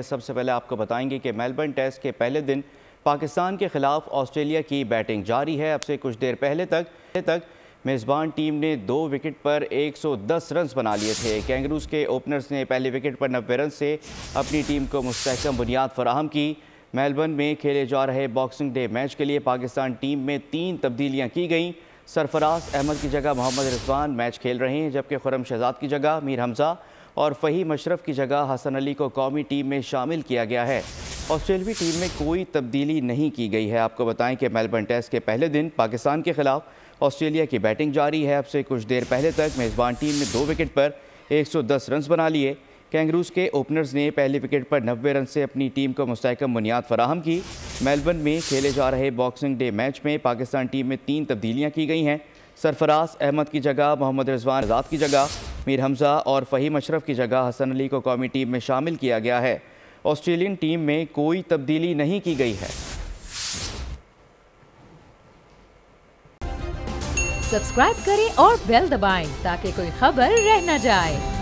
सबसे पहले आपको बताएंगे कि मेलबर्न टेस्ट के पहले दिन पाकिस्तान के खिलाफ ऑस्ट्रेलिया की बैटिंग जारी है अब से कुछ देर पहले तक तक मेज़बान टीम ने दो विकेट पर 110 रन बना लिए थे कैंगरूज के ओपनर्स ने पहले विकेट पर नब्बे रन से अपनी टीम को मुस्तकम बुनियाद फराहम की मेलबर्न में खेले जा रहे बॉक्सिंग डे मैच के लिए पाकिस्तान टीम में तीन तब्दीलियाँ की गईं सरफराज अहमद की जगह मोहम्मद रिजवान मैच खेल रहे हैं जबकि खुरम शहजाद की जगह मीर हमजा और फही मशरफ की जगह हसन अली को कौमी टीम में शामिल किया गया है ऑस्ट्रेलवी टीम में कोई तब्दीली नहीं की गई है आपको बताएं कि मेलबर्न टेस्ट के पहले दिन पाकिस्तान के खिलाफ ऑस्ट्रेलिया की बैटिंग जारी है अब से कुछ देर पहले तक मेज़बान टीम ने दो विकेट पर 110 रन बना लिए कैंगरूज के ओपनर्स ने पहले विकेट पर नब्बे रन से अपनी टीम को मुस्तकम बुनियाद फराहम की मेलबर्न में खेले जा रहे बॉक्सिंग डे मैच में पाकिस्तान टीम में तीन तब्दीलियाँ की गई हैं सरफराज अहमद की जगह मोहम्मद रजवान आज़ाद की जगह मीर हमजा और फ़हीम अशरफ की जगह हसन अली को कौमी टीम में शामिल किया गया है ऑस्ट्रेलियन टीम में कोई तब्दीली नहीं की गई है सब्सक्राइब करें और बेल दबाएं ताकि कोई खबर रह न जाए